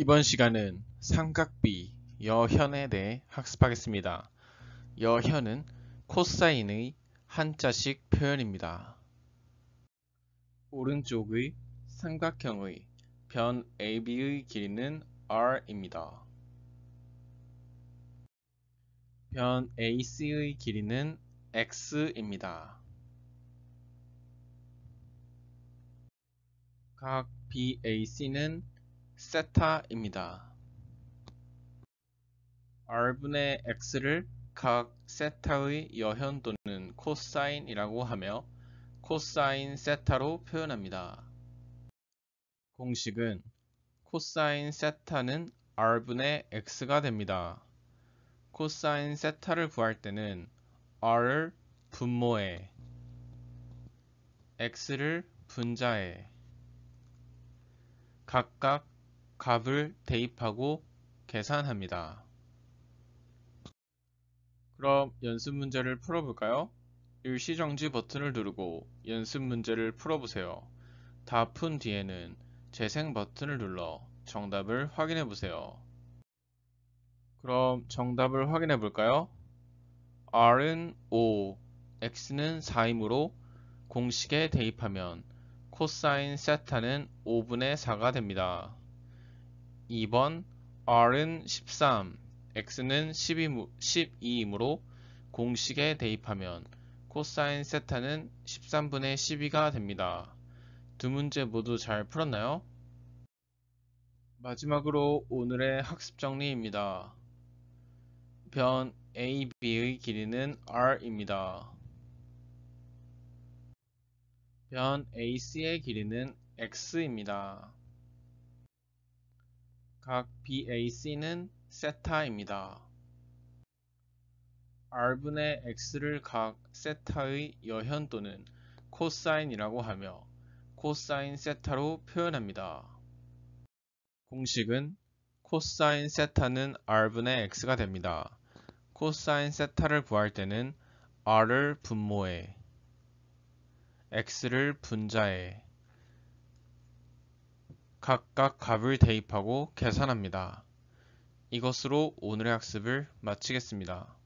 이번 시간은 삼각비 여현에 대해 학습하겠습니다. 여현은 코사인의 한자식 표현입니다. 오른쪽의 삼각형의 변 AB의 길이는 R입니다. 변 AC의 길이는 X입니다. 각 BAC는 세타입니다. r분의 x를 각 세타의 여현 또는 코사인이라고 하며 코사인 세타로 표현합니다. 공식은 코사인 세타는 r분의 x가 됩니다. 코사인 세타를 구할 때는 r을 분모해 x를 분자해 각각 값을 대입하고 계산합니다. 그럼 연습 문제를 풀어볼까요? 일시정지 버튼을 누르고 연습 문제를 풀어보세요. 다 푼 뒤에는 재생 버튼을 눌러 정답을 확인해보세요. 그럼 정답을 확인해볼까요? R은 5, X는 4이므로 공식에 대입하면 코사인 세타는 5분의 4가 됩니다. 2번 r은 13, x는 12이므로 공식에 대입하면 코사인 세타는 13분의 12가 됩니다. 두 문제 모두 잘 풀었나요? 마지막으로 오늘의 학습 정리입니다. 변 AB의 길이는 R입니다. 변 AC의 길이는 X입니다. 각 BAC는 세타입니다. r분의 x를 각 세타의 여현 또는 코사인이라고 하며 코사인 세타로 표현합니다. 공식은 코사인 세타는 r분의 x가 됩니다. 코사인 세타를 구할 때는 r을 분모에 x를 분자에 각각 값을 대입하고 계산합니다. 이것으로 오늘의 학습을 마치겠습니다.